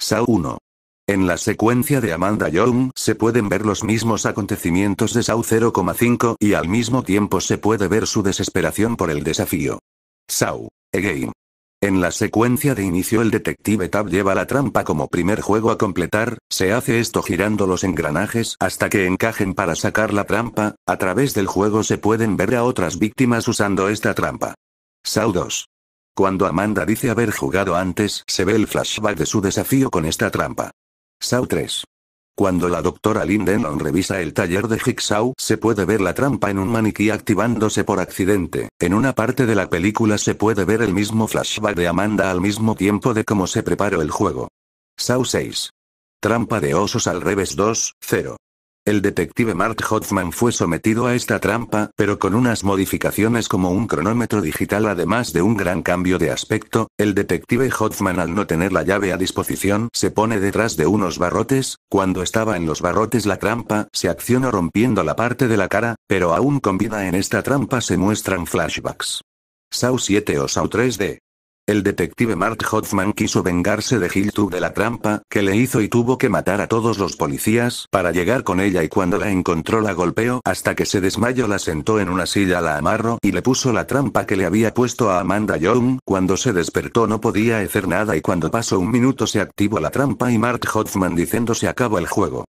Sau 1. En la secuencia de Amanda Young se pueden ver los mismos acontecimientos de Sau 0,5 y al mismo tiempo se puede ver su desesperación por el desafío. sau game En la secuencia de inicio el detective Tab lleva la trampa como primer juego a completar, se hace esto girando los engranajes hasta que encajen para sacar la trampa, a través del juego se pueden ver a otras víctimas usando esta trampa. Sau 2. Cuando Amanda dice haber jugado antes, se ve el flashback de su desafío con esta trampa. Sau 3. Cuando la doctora Lindenon revisa el taller de Jigsaw, se puede ver la trampa en un maniquí activándose por accidente. En una parte de la película se puede ver el mismo flashback de Amanda al mismo tiempo de cómo se preparó el juego. Sau 6. Trampa de osos al revés 2, 0. El detective Mark Hoffman fue sometido a esta trampa, pero con unas modificaciones como un cronómetro digital además de un gran cambio de aspecto, el detective Hoffman al no tener la llave a disposición se pone detrás de unos barrotes, cuando estaba en los barrotes la trampa se acciona rompiendo la parte de la cara, pero aún con vida en esta trampa se muestran flashbacks. SAU 7 o SAU 3D. El detective Mark Hoffman quiso vengarse de Hiltug de la trampa que le hizo y tuvo que matar a todos los policías para llegar con ella y cuando la encontró la golpeó hasta que se desmayó la sentó en una silla la amarró y le puso la trampa que le había puesto a Amanda Young, cuando se despertó no podía hacer nada y cuando pasó un minuto se activó la trampa y Mark Hoffman diciendo se acabó el juego.